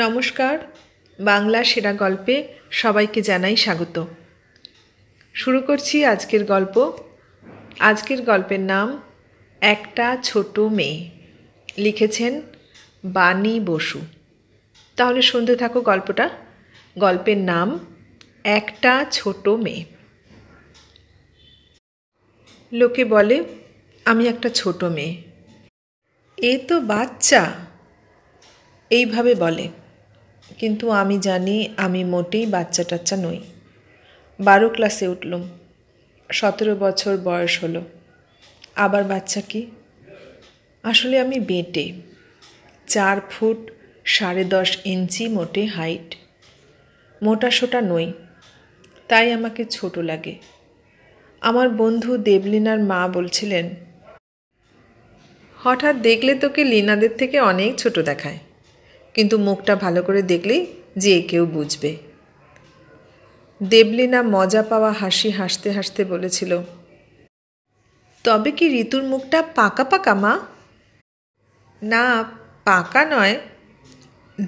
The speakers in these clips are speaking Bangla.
নমস্কার বাংলা সেরা গল্পে সবাইকে জানাই স্বাগত শুরু করছি আজকের গল্প আজকের গল্পের নাম একটা ছোট মেয়ে লিখেছেন বাণী বসু তাহলে শুনতে থাকো গল্পটা গল্পের নাম একটা ছোট মেয়ে লোকে বলে আমি একটা ছোট মেয়ে এ তো বাচ্চা এইভাবে বলে কিন্তু আমি জানি আমি মোটেই বাচ্চা টাচ্চা নই বারো ক্লাসে উঠলুম সতেরো বছর বয়স হলো আবার বাচ্চা কি আসলে আমি বেঁটে চার ফুট সাড়ে দশ ইঞ্চি মোটে হাইট মোটা সোটা নই তাই আমাকে ছোট লাগে আমার বন্ধু দেবলিনার মা বলছিলেন হঠাৎ দেখলে তোকে লিনাদের থেকে অনেক ছোট দেখায় কিন্তু মুখটা ভালো করে দেখলেই যে কেউ বুঝবে দেবলিনা মজা পাওয়া হাসি হাসতে হাসতে বলেছিল তবে কি ঋতুর মুখটা পাকা পাকা মা না পাকা নয়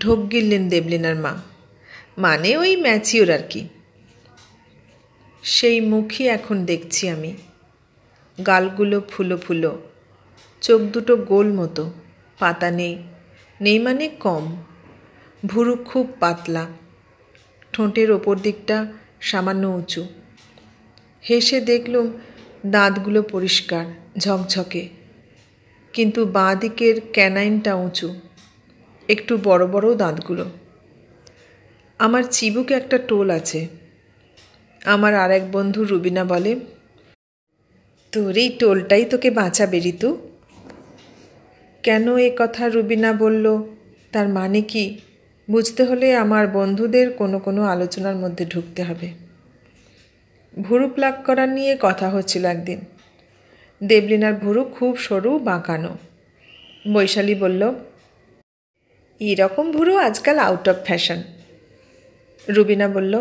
ঢোক গিললেন দেবলিনার মা মানে ওই ম্যাচিওর আর কি সেই মুখই এখন দেখছি আমি গালগুলো ফুলো ফুলো চোখ দুটো গোল মতো পাতা নেই নেই মানে কম ভুরু খুব পাতলা ঠোঁটের ওপর দিকটা সামান্য উঁচু হেসে দেখলুম দাঁতগুলো পরিষ্কার ঝকঝকে কিন্তু বাঁ দিকের ক্যানাইনটা উঁচু একটু বড় বড় দাঁতগুলো আমার চিবুকে একটা টোল আছে আমার আর এক বন্ধু রুবিনা বলে তোর এই টোলটাই তোকে বাঁচাবে ঋতু কেন এ কথা রুবিনা বলল তার মানে কি বুঝতে হলে আমার বন্ধুদের কোনো কোনো আলোচনার মধ্যে ঢুকতে হবে ভুরু প্লাক করা নিয়ে কথা হচ্ছিল একদিন দেবলিনার ভুরু খুব সরু বাঁকানো বৈশালী বলল এরকম ভুরু আজকাল আউট অফ ফ্যাশন রুবিনা বলল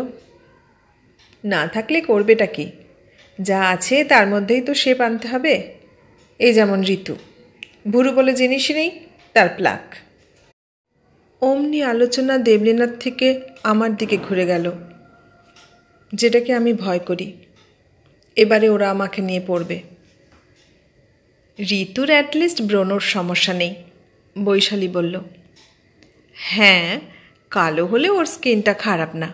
না থাকলে করবেটা কি যা আছে তার মধ্যেই তো শেপ আনতে হবে এ যেমন ঋতু বুড়ো বলে জিনিস নেই তার প্লাক অমনি আলোচনা দেবলীনাথ থেকে আমার দিকে ঘুরে গেল যেটাকে আমি ভয় করি এবারে ওরা আমাকে নিয়ে পড়বে ঋতুর অ্যাটলিস্ট ব্রণর সমস্যা নেই বৈশালী বলল হ্যাঁ কালো হলে ওর স্কিনটা খারাপ না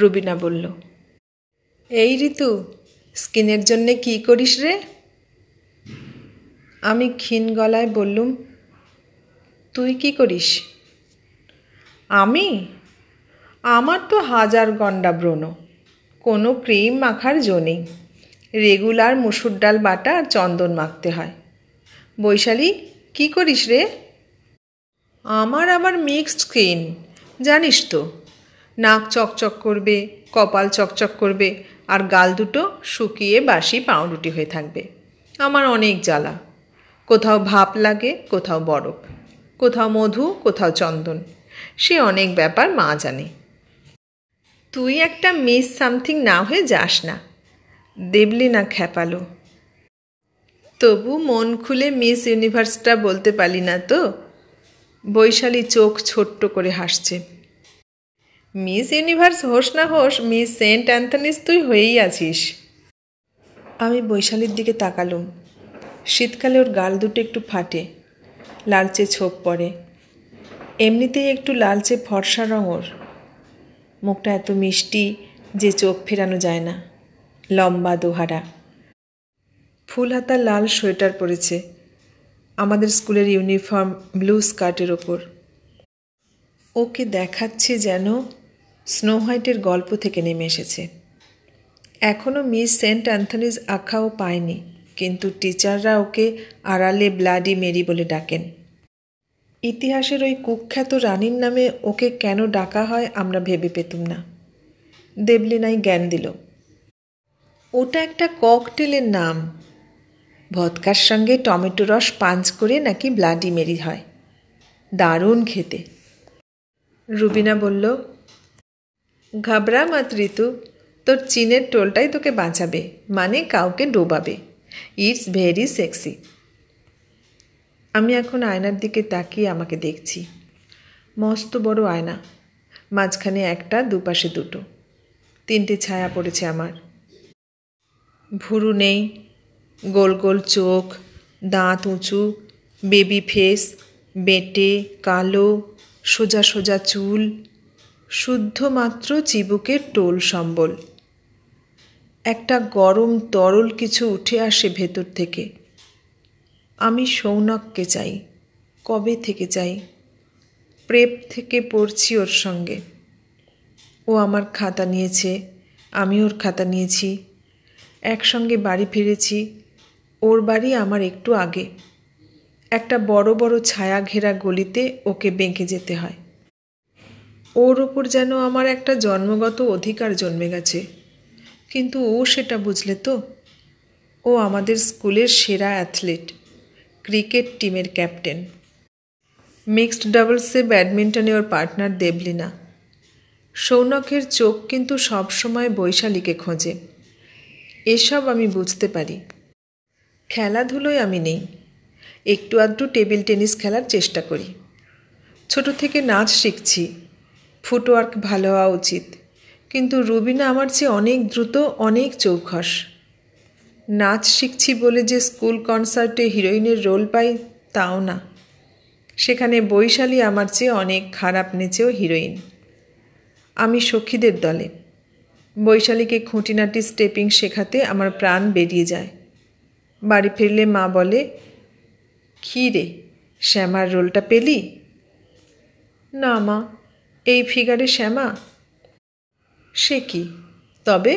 রুবিনা বলল এই ঋতু স্কিনের জন্যে কি করিস রে আমি ক্ষীণ গলায় বললুম তুই কি করিস আমি আমার তো হাজার গন্ডা ব্রণ কোনো ক্রিম মাখার জো নেই রেগুলার মুসুর ডাল বাটা আর চন্দন মাখতে হয় বৈশালী কি করিস রে আমার আবার মিক্সড স্কিন জানিস তো নাক চকচক করবে কপাল চকচক করবে আর গাল দুটো শুকিয়ে বাসি পাউরুটি হয়ে থাকবে আমার অনেক জ্বালা কোথাও ভাপ লাগে কোথাও বরফ কোথাও মধু কোথাও চন্দন সে অনেক ব্যাপার মা জানে তুই একটা মিস সামথিং না হয়ে যাস না দেবলি না খ্যাপালো তবু মন খুলে মিস ইউনিভার্সটা বলতে পারি না তো বৈশালী চোখ ছোট্ট করে হাসছে মিস ইউনিভার্স হোস না হোস মিস সেন্ট অ্যান্থনিস তুই হয়েই আছিস আমি বৈশালীর দিকে তাকালুম শীতকালে ওর গাল দুটো একটু ফাটে লালচে ছোপ পড়ে এমনিতেই একটু লালচে ফর্সা রঙ ওর মুখটা এত মিষ্টি যে চোখ ফেরানো যায় না লম্বা দোহারা ফুল হাতা লাল সোয়েটার পরেছে আমাদের স্কুলের ইউনিফর্ম ব্লু স্কার্টের ওপর ওকে দেখাচ্ছে যেন স্নো হোয়াইটের গল্প থেকে নেমে এসেছে এখনও মিস সেন্ট অ্যান্থনিজ আঁকাও পায়নি কিন্তু টিচাররা ওকে আড়ালে ব্লাডি মেরি বলে ডাকেন ইতিহাসের ওই কুখ্যাত রানীর নামে ওকে কেন ডাকা হয় আমরা ভেবে পেতুম না দেবলিনাই জ্ঞান দিল ওটা একটা ককটেলের নাম ভদকার সঙ্গে টমেটো রস পাঞ্চ করে নাকি ব্লাডি মেরি হয় দারুণ খেতে রুবিনা বলল ঘাবড়া মাত ঋতু তোর চীনের টোলটাই তোকে বাঁচাবে মানে কাউকে ডোবাবে ইটস ভেরি সেক্সি আমি এখন আয়নার দিকে তাকিয়ে আমাকে দেখছি মস্ত বড় আয়না মাঝখানে একটা দুপাশে দুটো তিনটে ছায়া পড়েছে আমার ভুরু নেই গোল গোল চোখ দাঁত উঁচু বেবি ফেস বেটে কালো সোজা সোজা চুল শুদ্ধ মাত্র চিবুকের টোল সম্বল একটা গরম তরল কিছু উঠে আসে ভেতর থেকে আমি সৌনককে চাই কবে থেকে চাই প্রেপ থেকে পড়ছি ওর সঙ্গে ও আমার খাতা নিয়েছে আমি ওর খাতা নিয়েছি একসঙ্গে বাড়ি ফিরেছি ওর বাড়ি আমার একটু আগে একটা বড় বড় ছায়া ঘেরা গলিতে ওকে বেঁকে যেতে হয় ওর ওপর যেন আমার একটা জন্মগত অধিকার জন্মে গেছে কিন্তু ও সেটা বুঝলে তো ও আমাদের স্কুলের সেরা অ্যাথলিট ক্রিকেট টিমের ক্যাপ্টেন মিক্সড ডাবলসে ব্যাডমিন্টনে ওর পার্টনার দেবলিনা সৌনকের চোখ কিন্তু সবসময় বৈশালীকে খোঁজে এসব আমি বুঝতে পারি খেলাধুলোয় আমি নেই একটু আধটু টেবিল টেনিস খেলার চেষ্টা করি ছোট থেকে নাচ শিখছি ফুটওয়ার্ক ভালো হওয়া উচিত কিন্তু রুবিনা আমার চেয়ে অনেক দ্রুত অনেক চৌখস নাচ শিখছি বলে যে স্কুল কনসার্টে হিরোইনের রোল পাই তাও না সেখানে বৈশালী আমার চেয়ে অনেক খারাপ নেচেও হিরোইন আমি সখীদের দলে বৈশালীকে খুঁটিনাটি স্টেপিং শেখাতে আমার প্রাণ বেরিয়ে যায় বাড়ি ফিরলে মা বলে কী রে শ্যামার রোলটা পেলি না মা এই ফিগারে শ্যামা সে কি তবে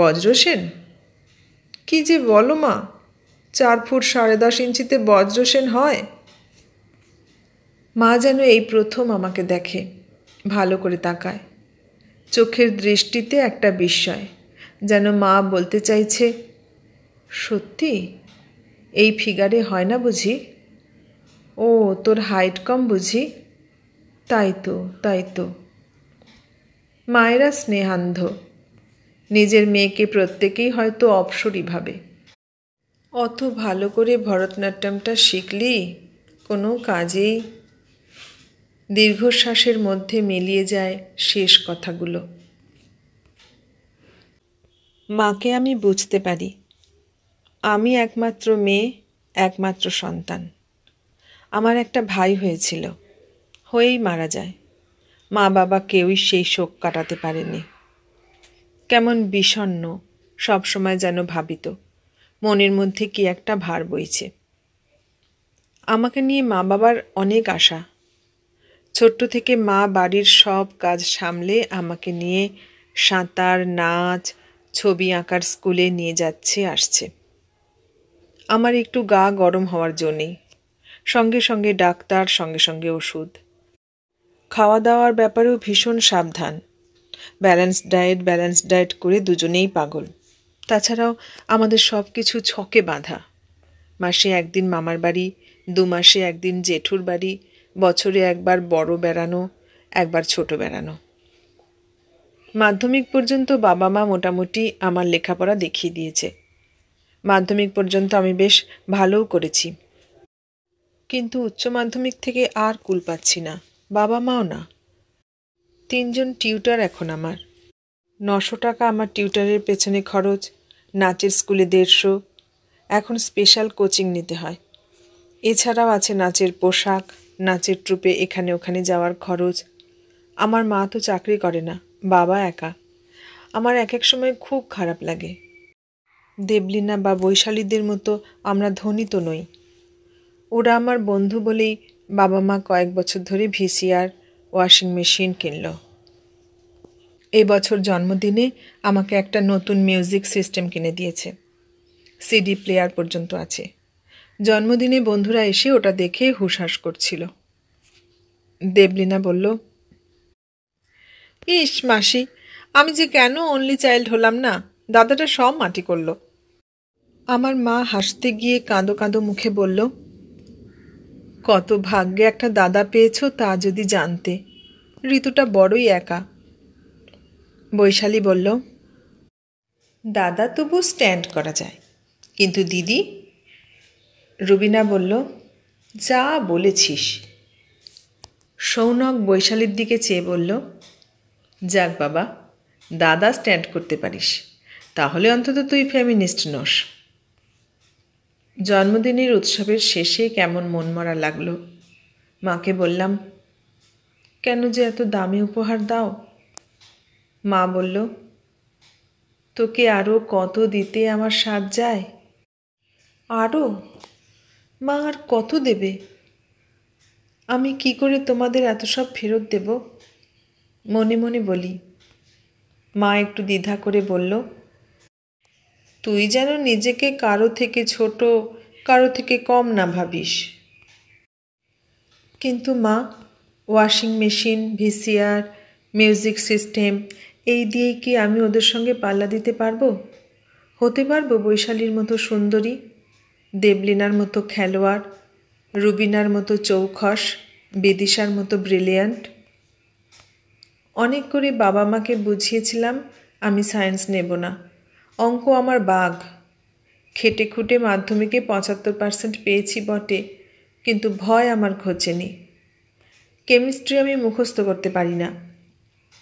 বজ্রসেন কি যে বলো মা চার ফুট সাড়ে দশ ইঞ্চিতে বজ্রসেন হয় মা যেন এই প্রথম আমাকে দেখে ভালো করে তাকায় চোখের দৃষ্টিতে একটা বিস্ময় যেন মা বলতে চাইছে সত্যি এই ফিগারে হয় না বুঝি ও তোর হাইট কম বুঝি তাই তো তাই তো মায়েরা স্নেহান্ধ নিজের মেয়েকে প্রত্যেকেই হয়তো অপসরই ভাবে অত ভালো করে ভরতনাট্যমটা শিখলি কোনো কাজেই দীর্ঘশ্বাসের মধ্যে মিলিয়ে যায় শেষ কথাগুলো মাকে আমি বুঝতে পারি আমি একমাত্র মেয়ে একমাত্র সন্তান আমার একটা ভাই হয়েছিল হয়েই মারা যায় মা বাবা কেউই সেই শোক কাটাতে পারেনি কেমন বিষণ্ন সবসময় যেন ভাবিত মনের মধ্যে কি একটা ভার বইছে আমাকে নিয়ে মা বাবার অনেক আশা ছোট্ট থেকে মা বাড়ির সব কাজ সামলে আমাকে নিয়ে সাঁতার নাচ ছবি আঁকার স্কুলে নিয়ে যাচ্ছে আসছে আমার একটু গা গরম হওয়ার জন্যেই সঙ্গে সঙ্গে ডাক্তার সঙ্গে সঙ্গে ওষুধ খাওয়া দাওয়ার ব্যাপারেও ভীষণ সাবধান ব্যালেন্স ডায়েট ব্যালেন্স ডায়েট করে দুজনেই পাগল তাছাড়াও আমাদের সব কিছু ছকে বাঁধা মাসে একদিন মামার বাড়ি দু মাসে একদিন জেঠুর বাড়ি বছরে একবার বড় বেড়ানো একবার ছোট বেড়ানো মাধ্যমিক পর্যন্ত বাবা মা মোটামুটি আমার লেখাপড়া দেখিয়ে দিয়েছে মাধ্যমিক পর্যন্ত আমি বেশ ভালোও করেছি কিন্তু উচ্চ মাধ্যমিক থেকে আর কুল পাচ্ছি না বাবা মাও না তিনজন টিউটার এখন আমার নশো টাকা আমার টিউটারের পেছনে খরচ নাচের স্কুলে দেড়শো এখন স্পেশাল কোচিং নিতে হয় এছাড়াও আছে নাচের পোশাক নাচের ট্রুপে এখানে ওখানে যাওয়ার খরচ আমার মা তো চাকরি করে না বাবা একা আমার এক এক সময় খুব খারাপ লাগে দেবলিনা বা বৈশালীদের মতো আমরা ধনী তো নই ওরা আমার বন্ধু বলেই বাবা মা কয়েক বছর ধরে ভিসিআর ওয়াশিং মেশিন কিনল এই বছর জন্মদিনে আমাকে একটা নতুন মিউজিক সিস্টেম কিনে দিয়েছে সিডি প্লেয়ার পর্যন্ত আছে জন্মদিনে বন্ধুরা এসে ওটা দেখে হুশাস করছিল দেবলিনা বলল ইস মাসি আমি যে কেন অনলি চাইল্ড হলাম না দাদাটা সব মাটি করল আমার মা হাসতে গিয়ে কাঁদো কাঁদো মুখে বলল কত ভাগ্যে একটা দাদা পেয়েছো তা যদি জানতে ঋতুটা বড়ই একা বৈশালী বলল দাদা তবু স্ট্যান্ড করা যায় কিন্তু দিদি রুবিনা বলল যা বলেছিস সৌনক বৈশালীর দিকে চেয়ে বলল যাক বাবা দাদা স্ট্যান্ড করতে পারিস তাহলে অন্তত তুই ফেমিনিস্ট নস জন্মদিনের উৎসবের শেষে কেমন মনমরা লাগলো মাকে বললাম কেন যে এত দামি উপহার দাও মা বলল তোকে আরও কত দিতে আমার সাথ যায় আরও মা আর কত দেবে আমি কি করে তোমাদের এত সব ফেরত দেব মনে মনে বলি মা একটু দ্বিধা করে বলল তুই যেন নিজেকে কারো থেকে ছোট কারো থেকে কম না ভাবিস কিন্তু মা washing machine VCR music system এই দিয়ে কি আমি ওদের সঙ্গে পাল্লা দিতে পারবো হতে পারবো বৈশালীর মতো সুন্দরী দেবলিনার মতো খেলোয়াড় রুবিনার মতো চৌখস বেদিশার মতো ব্রিলিয়ান্ট অনেক করে বাবা মাকে বুঝিয়েছিলাম আমি সায়েন্স নেব না অঙ্ক আমার বাঘ খেটে খুঁটে মাধ্যমিকে পঁচাত্তর পার্সেন্ট পেয়েছি বটে কিন্তু ভয় আমার ঘোচেনি কেমিস্ট্রি আমি মুখস্থ করতে পারি না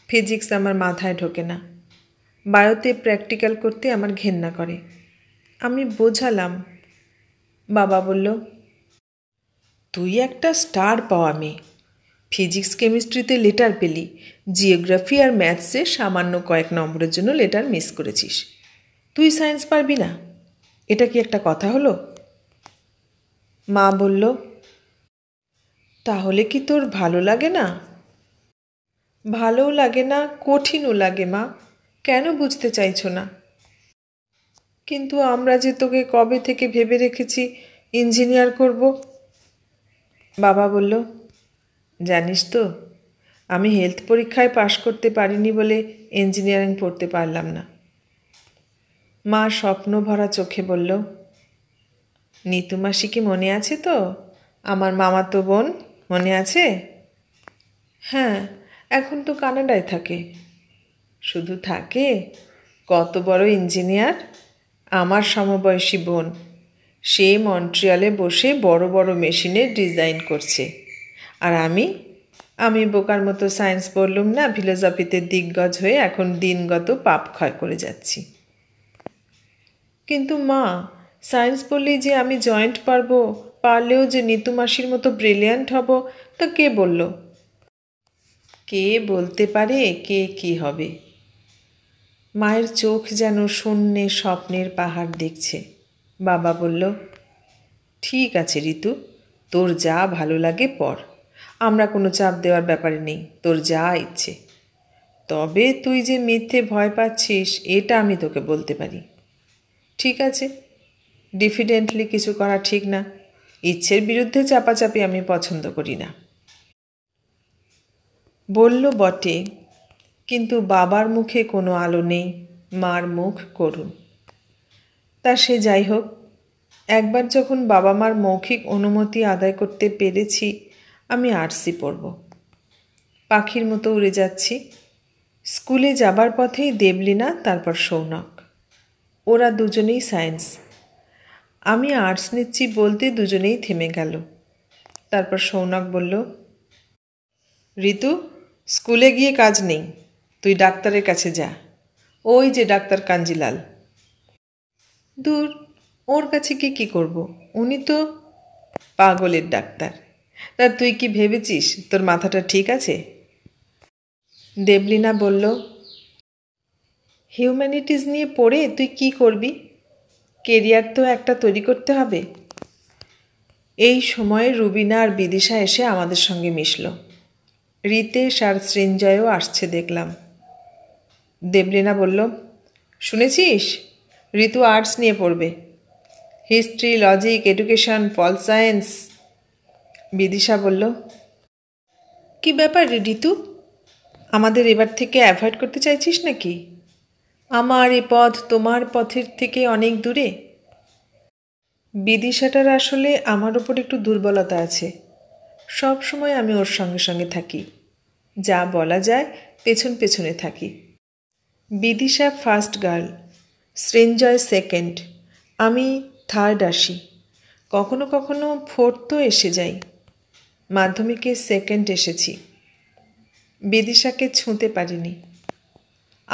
ফিজিক্স আমার মাথায় ঢোকে না বায়োতে প্র্যাকটিক্যাল করতে আমার ঘেন্না করে আমি বোঝালাম বাবা বলল তুই একটা স্টার পাওয়া মেয়ে ফিজিক্স কেমিস্ট্রিতে লেটার পেলি জিওগ্রাফি আর ম্যাথসে সামান্য কয়েক নম্বরের জন্য লেটার মিস করেছিস তুই সায়েন্স পারবি না এটা কি একটা কথা হলো মা বলল তাহলে কি তোর ভালো লাগে না ভালোও লাগে না কঠিনও লাগে মা কেন বুঝতে চাইছো না কিন্তু আমরা যে তোকে কবে থেকে ভেবে রেখেছি ইঞ্জিনিয়ার করব বাবা বলল জানিস তো আমি হেলথ পরীক্ষায় পাশ করতে পারিনি বলে ইঞ্জিনিয়ারিং পড়তে পারলাম না মা স্বপ্ন ভরা চোখে বলল নিতু মাসি কি মনে আছে তো আমার মামাতো বোন মনে আছে হ্যাঁ এখন তো কানাডায় থাকে শুধু থাকে কত বড় ইঞ্জিনিয়ার আমার সমবয়সী বোন সে মন্ট্রিয়ালে বসে বড় বড় মেশিনের ডিজাইন করছে আর আমি আমি বোকার মতো সায়েন্স পড়লুম না ফিলোসফিতে দিগ্গজ হয়ে এখন দিনগত পাপ ক্ষয় করে যাচ্ছি কিন্তু মা সায়েন্স বললেই যে আমি জয়েন্ট পারবো পারলেও যে নিতু মাসির মতো ব্রিলিয়ান্ট হব তা কে বলল কে বলতে পারে কে কি হবে মায়ের চোখ যেন শূন্যে স্বপ্নের পাহাড় দেখছে বাবা বলল ঠিক আছে ঋতু তোর যা ভালো লাগে পর আমরা কোনো চাপ দেওয়ার ব্যাপারে নেই তোর যা ইচ্ছে তবে তুই যে মিথ্যে ভয় পাচ্ছিস এটা আমি তোকে বলতে পারি ঠিক আছে ডিফিডেন্টলি কিছু করা ঠিক না ইচ্ছের বিরুদ্ধে চাপাচাপি আমি পছন্দ করি না বলল বটে কিন্তু বাবার মুখে কোনো আলো নেই মার মুখ করুন তা সে যাই হোক একবার যখন বাবা মার মৌখিক অনুমতি আদায় করতে পেরেছি আমি আরসি পড়ব পাখির মতো উড়ে যাচ্ছি স্কুলে যাবার পথেই দেবলীনা তারপর সৌনক ওরা দুজনেই সায়েন্স আমি আর্টস নিচ্ছি বলতে দুজনেই থেমে গেল তারপর সৌনক বলল ঋতু স্কুলে গিয়ে কাজ নেই তুই ডাক্তারের কাছে যা ওই যে ডাক্তার কাঞ্জিলাল দূর ওর কাছে কি কি করব উনি তো পাগলের ডাক্তার তা তুই কি ভেবেছিস তোর মাথাটা ঠিক আছে দেবলিনা বলল হিউম্যানিটিস নিয়ে পড়ে তুই কি করবি কেরিয়ার তো একটা তৈরি করতে হবে এই সময়ে রুবিনা আর বিদিশা এসে আমাদের সঙ্গে মিশল রিতেশ আর সৃঞ্জয়ও আসছে দেখলাম দেবলিনা বলল শুনেছিস ঋতু আর্টস নিয়ে পড়বে history logic education pol science Bidisha বলল কি ব্যাপার ঋতু আমাদের এবার থেকে অ্যাভয়েড করতে চাইছিস নাকি আমার এ পথ তোমার পথের থেকে অনেক দূরে বিদিশাটার আসলে আমার ওপর একটু দুর্বলতা আছে সব সময় আমি ওর সঙ্গে সঙ্গে থাকি যা বলা যায় পেছন পেছনে থাকি Bidisha first girl Srenjoy second আমি থার্ড আসি কখনো কখনো ফোর্থও এসে যাই মাধ্যমিকে সেকেন্ড এসেছি বিদিশাকে ছুঁতে পারিনি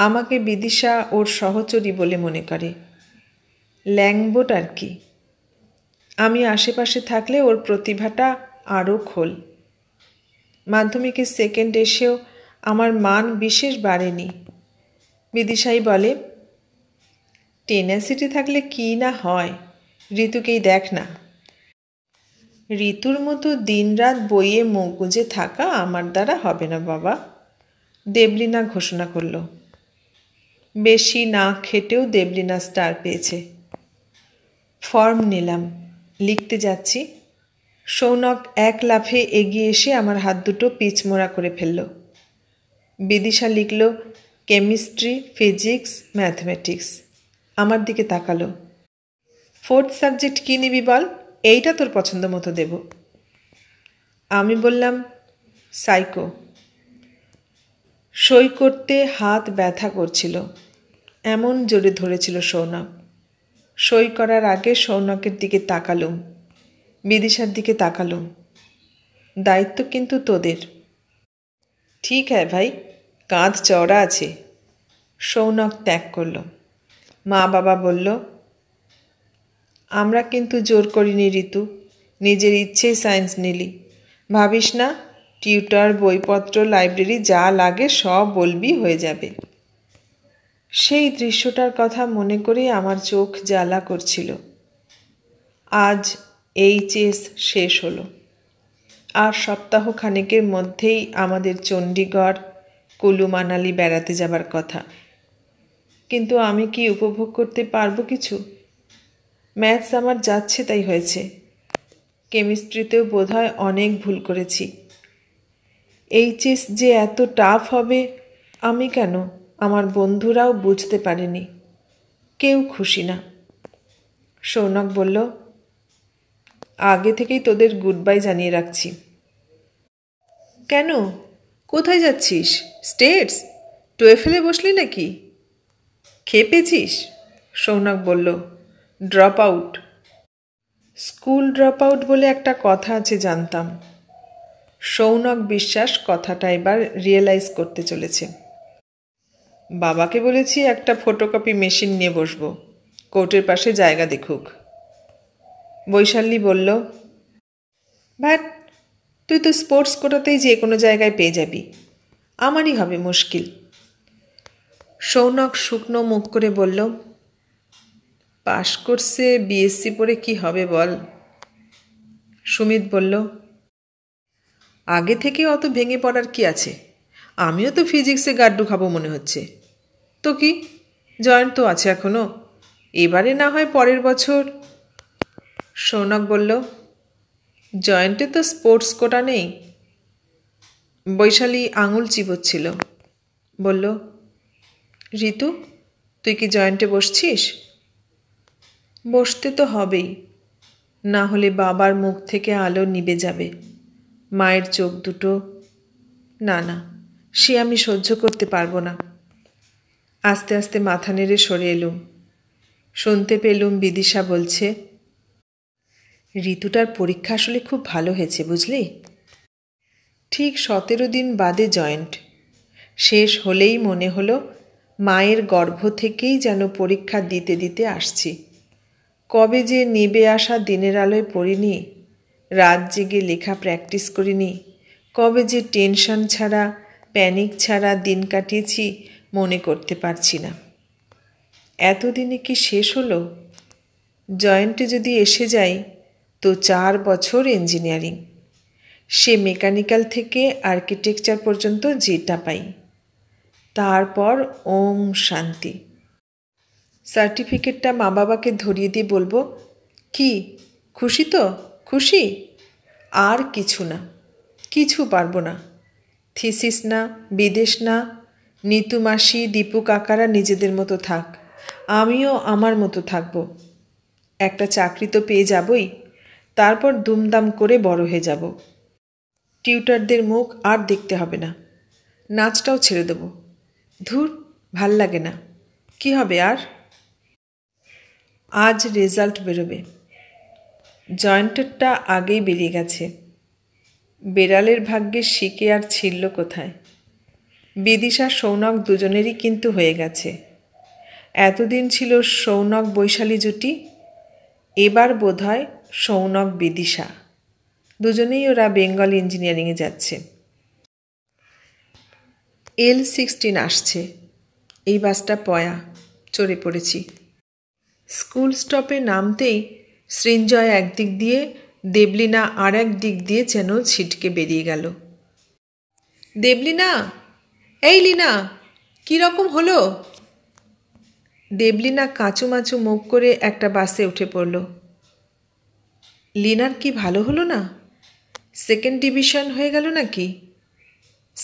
আমাকে বিদিশা ওর সহচরী বলে মনে করে ল্যাংবোট আর কি আমি আশেপাশে থাকলে ওর প্রতিভাটা আরও খোল মাধ্যমিকে সেকেন্ড এসেও আমার মান বিশেষ বাড়েনি বিদিশাই বলে টেনাসিটি থাকলে কি না হয় ঋতুকেই দেখ না ঋতুর মতো দিনরাত বইয়ে মুখ গুঁজে থাকা আমার দ্বারা হবে না বাবা দেবলিনা ঘোষণা করলো বেশি না খেটেও দেবলিনা স্টার পেয়েছে ফর্ম নিলাম লিখতে যাচ্ছি সৌনক এক লাফে এগিয়ে এসে আমার হাত দুটো পিচমোড়া করে ফেলল বিদিশা লিখল কেমিস্ট্রি ফিজিক্স ম্যাথমেটিক্স আমার দিকে তাকালো ফোর্থ সাবজেক্ট কী নিবি বল এইটা তোর পছন্দ মতো দেব আমি বললাম সাইকো সই করতে হাত ব্যথা করছিল এমন জোরে ধরেছিল সৌনক সই করার আগে সৌনকের দিকে তাকালুম বিদিশার দিকে তাকালুম দায়িত্ব কিন্তু তোদের ঠিক হ্যাঁ ভাই কাঁধ চওড়া আছে সৌনক ত্যাগ করল মা বাবা বলল আমরা কিন্তু জোর করিনি ঋতু নিজের ইচ্ছেই সায়েন্স নিলি ভাবিস না টিউটার বইপত্র লাইব্রেরি যা লাগে সব বলবি হয়ে যাবে সেই দৃশ্যটার কথা মনে করে আমার চোখ জ্বালা করছিল আজ এইচএস শেষ হলো আর সপ্তাহ খানেকের মধ্যেই আমাদের চণ্ডীগড় কুলু মানালি বেড়াতে যাবার কথা কিন্তু আমি কি উপভোগ করতে পারবো কিছু ম্যাথস আমার যাচ্ছে তাই হয়েছে কেমিস্ট্রিতেও বোধহয় অনেক ভুল করেছি এইচএস যে এত টাফ হবে আমি কেন আমার বন্ধুরাও বুঝতে পারেনি কেউ খুশি না সৌনক বলল আগে থেকেই তোদের গুড বাই জানিয়ে রাখছি কেন কোথায় যাচ্ছিস স্টেটস টুয়ে ফেলে বসলি নাকি খেপেছিস সৌনক বলল drop out school drop out বলে একটা কথা আছে জানতাম সৌনক বিশ্বাস কথাটা এবার রিয়েলাইজ করতে চলেছে বাবাকে বলেছি একটা ফটোকপি মেশিন নিয়ে বসবো কোর্টের পাশে জায়গা দেখুক বৈশালী বলল বাট তুই তো স্পোর্টস কোটাতেই যে কোনো জায়গায় পেয়ে যাবি আমারই হবে মুশকিল সৌনক শুকনো মুখ করে বলল পাশ করছে বিএসসি পড়ে কি হবে বল সুমিত বলল আগে থেকে অত ভেঙে পড়ার কি আছে আমিও তো ফিজিক্সে গাড্ডু খাবো মনে হচ্ছে তো কি জয়েন্ট তো আছে এখনও এবারে না হয় পরের বছর সৌনক বলল জয়েন্টে তো স্পোর্টস কোটা নেই বৈশালী আঙুল চিবচ্ছিল বলল ঋতু তুই কি জয়েন্টে বসছিস বসতে তো হবেই না হলে বাবার মুখ থেকে আলো নিবে যাবে মায়ের চোখ দুটো না না সে আমি সহ্য করতে পারবো না আস্তে আস্তে মাথা নেড়ে সরে এলুম শুনতে পেলুম বিদিশা বলছে ঋতুটার পরীক্ষা আসলে খুব ভালো হয়েছে বুঝলি ঠিক সতেরো দিন বাদে জয়েন্ট শেষ হলেই মনে হলো মায়ের গর্ভ থেকেই যেন পরীক্ষা দিতে দিতে আসছি কবে যে নিবে আসা দিনের আলোয় পড়িনি রাত জেগে লেখা প্র্যাকটিস করিনি কবে যে টেনশন ছাড়া প্যানিক ছাড়া দিন কাটিয়েছি মনে করতে পারছি না এতদিনে কি শেষ হলো জয়েন্টে যদি এসে যাই তো চার বছর ইঞ্জিনিয়ারিং সে মেকানিক্যাল থেকে আর্কিটেকচার পর্যন্ত যেটা পাই তারপর ওম শান্তি সার্টিফিকেটটা মা বাবাকে ধরিয়ে দিয়ে বলবো কি খুশি তো খুশি আর কিছু না কিছু পারবো না থিসিস না বিদেশ না নিতু মাসি দীপু কাকারা নিজেদের মতো থাক আমিও আমার মতো থাকব একটা চাকরি তো পেয়ে যাবই তারপর দুমদাম করে বড় হয়ে যাব টিউটারদের মুখ আর দেখতে হবে না নাচটাও ছেড়ে দেব ধুর ভাল লাগে না কি হবে আর আজ রেজাল্ট বেরোবে জয়েন্টেরটা আগেই বেরিয়ে গেছে বেড়ালের ভাগ্যে শিকে আর ছিল কোথায় বিদিশা সৌনক দুজনেরই কিন্তু হয়ে গেছে এতদিন ছিল সৌনক বৈশালী জুটি এবার বোধহয় সৌনক বিদিশা দুজনেই ওরা বেঙ্গল ইঞ্জিনিয়ারিংয়ে যাচ্ছে এল সিক্সটিন আসছে এই বাসটা পয়া চড়ে পড়েছি স্কুল স্টপে নামতেই সৃঞ্জয় একদিক দিয়ে দেবলিনা আর এক দিক দিয়ে যেন ছিটকে বেরিয়ে গেল দেবলিনা এই লিনা কীরকম হলো দেবলিনা মাচু মুখ করে একটা বাসে উঠে পড়ল লিনার কি ভালো হলো না সেকেন্ড ডিভিশন হয়ে গেল নাকি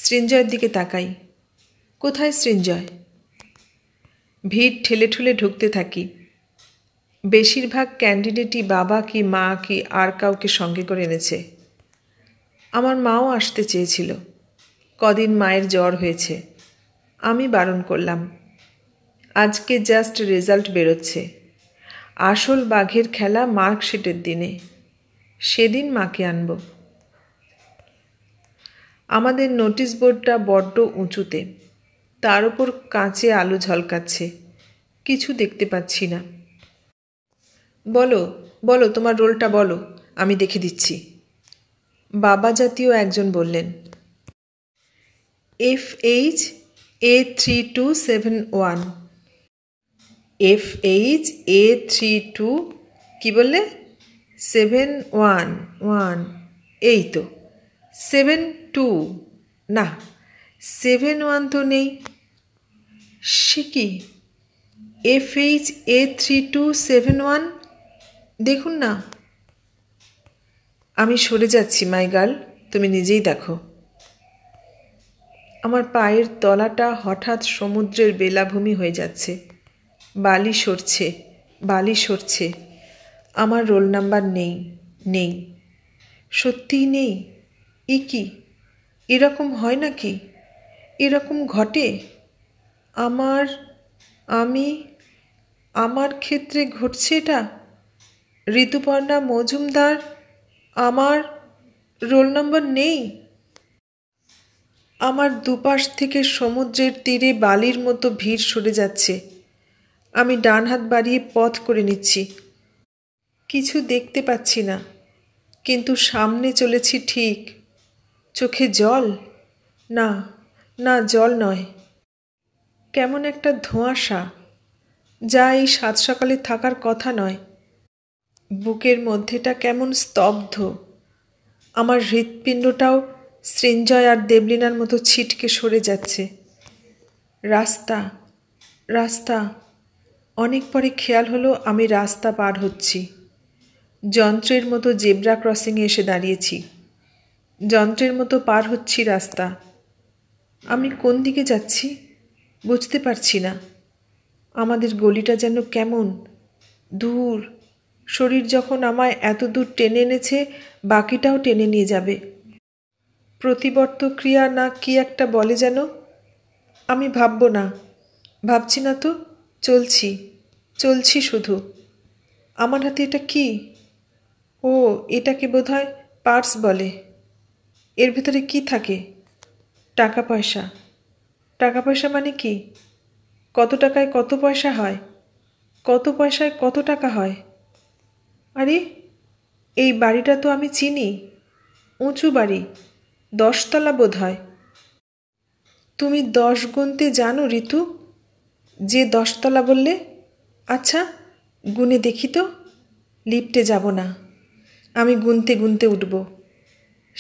সৃঞ্জয়ের দিকে তাকাই কোথায় সৃঞ্জয় ভিড় ঠেলে ঠুলে ঢুকতে থাকি বেশিরভাগ ক্যান্ডিডেটই বাবা কি মা কি আর কাউকে সঙ্গে করে এনেছে আমার মাও আসতে চেয়েছিল কদিন মায়ের জ্বর হয়েছে আমি বারণ করলাম আজকে জাস্ট রেজাল্ট বেরোচ্ছে আসল বাঘের খেলা মার্কশিটের দিনে সেদিন মাকে আনব আমাদের নোটিশ বোর্ডটা বড্ড উঁচুতে তার ওপর কাঁচে আলো ঝলকাচ্ছে কিছু দেখতে পাচ্ছি না বলো বলো তোমার রোলটা বলো আমি দেখে দিচ্ছি বাবা জাতীয় একজন বললেন F H A three two seven one F H A three two কী বললে সেভেন ওয়ান ওয়ান এই তো সেভেন টু না সেভেন ওয়ান তো নেই সে কি F H A three two seven one দেখুন না আমি সরে যাচ্ছি মাই গার্ল তুমি নিজেই দেখো আমার পায়ের তলাটা হঠাৎ সমুদ্রের বেলাভূমি হয়ে যাচ্ছে বালি সরছে বালি সরছে আমার রোল নাম্বার নেই নেই সত্যিই নেই ই কি এরকম হয় নাকি এরকম ঘটে আমার আমি আমার ক্ষেত্রে ঘটছে এটা ঋতুপর্ণা মজুমদার আমার রোল নম্বর নেই আমার দুপাশ থেকে সমুদ্রের তীরে বালির মতো ভিড় সরে যাচ্ছে আমি ডান হাত বাড়িয়ে পথ করে নিচ্ছি কিছু দেখতে পাচ্ছি না কিন্তু সামনে চলেছি ঠিক চোখে জল না না জল নয় কেমন একটা ধোঁয়াশা যা এই সাত সকালে থাকার কথা নয় বুকের মধ্যেটা কেমন স্তব্ধ আমার হৃৎপিণ্ডটাও সৃঞ্জয় আর দেবলিনার মতো ছিটকে সরে যাচ্ছে রাস্তা রাস্তা অনেক পরে খেয়াল হলো আমি রাস্তা পার হচ্ছি যন্ত্রের মতো জেব্রা ক্রসিংয়ে এসে দাঁড়িয়েছি যন্ত্রের মতো পার হচ্ছি রাস্তা আমি কোন দিকে যাচ্ছি বুঝতে পারছি না আমাদের গলিটা যেন কেমন দূর শরীর যখন আমায় এতদূর টেনে এনেছে বাকিটাও টেনে নিয়ে যাবে প্রতিবর্ত ক্রিয়া না কি একটা বলে যেন আমি ভাবব না ভাবছি না তো চলছি চলছি শুধু আমার হাতে এটা কি ও এটাকে বোধহয় পার্স বলে এর ভিতরে কি থাকে টাকা পয়সা টাকা পয়সা মানে কি কত টাকায় কত পয়সা হয় কত পয়সায় কত টাকা হয় আরে এই বাড়িটা তো আমি চিনি উঁচু বাড়ি দশতলা বোধ হয় তুমি দশ গুনতে জানো ঋতু যে দশতলা বললে আচ্ছা গুনে দেখি তো লিফটে যাব না আমি গুনতে গুনতে উঠব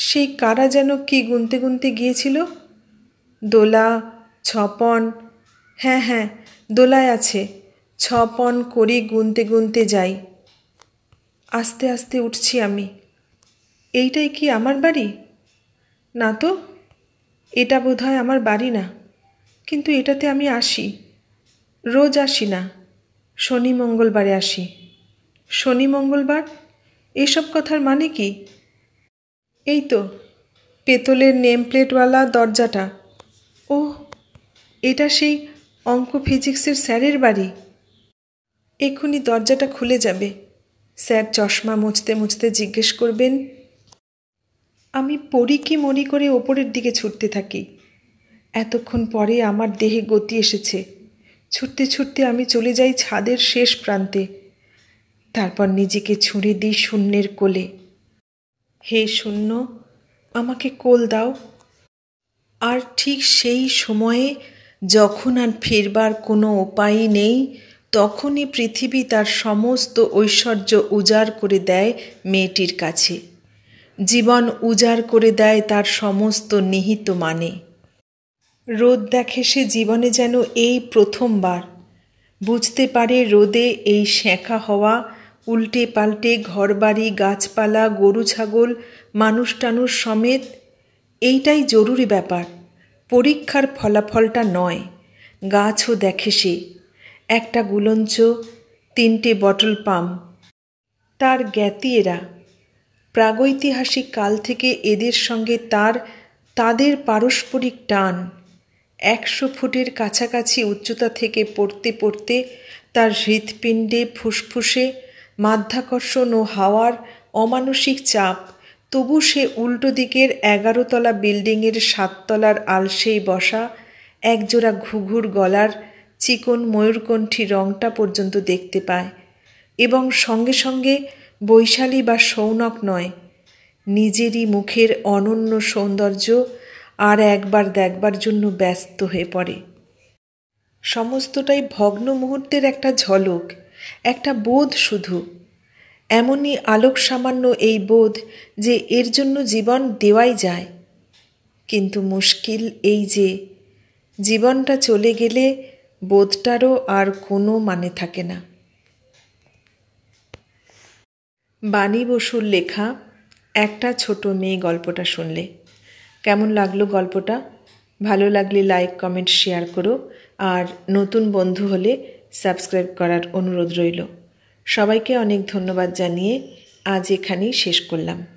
সেই কারা যেন কি গুনতে গুনতে গিয়েছিল দোলা ছপন হ্যাঁ হ্যাঁ দোলায় আছে ছপন করি গুনতে গুনতে যাই আস্তে আস্তে উঠছি আমি এইটাই কি আমার বাড়ি না তো এটা হয় আমার বাড়ি না কিন্তু এটাতে আমি আসি রোজ আসি না শনি মঙ্গলবারে আসি শনি মঙ্গলবার এইসব কথার মানে কি এই তো পেতলের নেম প্লেটওয়ালা দরজাটা ও এটা সেই অঙ্ক ফিজিক্সের স্যারের বাড়ি এক্ষুনি দরজাটা খুলে যাবে স্যার চশমা মুছতে মুছতে জিজ্ঞেস করবেন আমি পড়ি কি মরি করে ওপরের দিকে ছুটতে থাকি এতক্ষণ পরে আমার দেহে গতি এসেছে ছুটতে ছুটতে আমি চলে যাই ছাদের শেষ প্রান্তে তারপর নিজেকে ছুঁড়ে দিই শূন্যের কোলে হে শূন্য আমাকে কোল দাও আর ঠিক সেই সময়ে যখন আর ফেরবার কোনো উপায় নেই তখনই পৃথিবী তার সমস্ত ঐশ্বর্য উজাড় করে দেয় মেয়েটির কাছে জীবন উজাড় করে দেয় তার সমস্ত নিহিত মানে রোদ দেখে সে জীবনে যেন এই প্রথমবার বুঝতে পারে রোদে এই শেঁখা হওয়া উল্টে পাল্টে ঘরবাড়ি গাছপালা গরু ছাগল মানুষ টানুষ সমেত এইটাই জরুরি ব্যাপার পরীক্ষার ফলাফলটা নয় গাছও দেখে সে একটা গুলঞ্চ তিনটে বটল পাম তার জ্ঞাতি এরা প্রাগৈতিহাসিক কাল থেকে এদের সঙ্গে তার তাদের পারস্পরিক টান একশো ফুটের কাছাকাছি উচ্চতা থেকে পড়তে পড়তে তার হৃৎপিণ্ডে ফুসফুসে মাধ্যাকর্ষণ ও হাওয়ার অমানসিক চাপ তবু সে উল্টো দিকের এগারোতলা বিল্ডিংয়ের সাততলার আলসেই বসা একজোড়া ঘুঘুর গলার চিকন ময়ূরকণ্ঠী রংটা পর্যন্ত দেখতে পায় এবং সঙ্গে সঙ্গে বৈশালী বা সৌনক নয় নিজেরই মুখের অনন্য সৌন্দর্য আর একবার দেখবার জন্য ব্যস্ত হয়ে পড়ে সমস্তটাই ভগ্ন মুহূর্তের একটা ঝলক একটা বোধ শুধু এমনই আলোক সামান্য এই বোধ যে এর জন্য জীবন দেওয়াই যায় কিন্তু মুশকিল এই যে জীবনটা চলে গেলে বোধটারও আর কোনো মানে থাকে না বাণী বসুর লেখা একটা ছোট মেয়ে গল্পটা শুনলে কেমন লাগলো গল্পটা ভালো লাগলে লাইক কমেন্ট শেয়ার করো আর নতুন বন্ধু হলে সাবস্ক্রাইব করার অনুরোধ রইল সবাইকে অনেক ধন্যবাদ জানিয়ে আজ এখানেই শেষ করলাম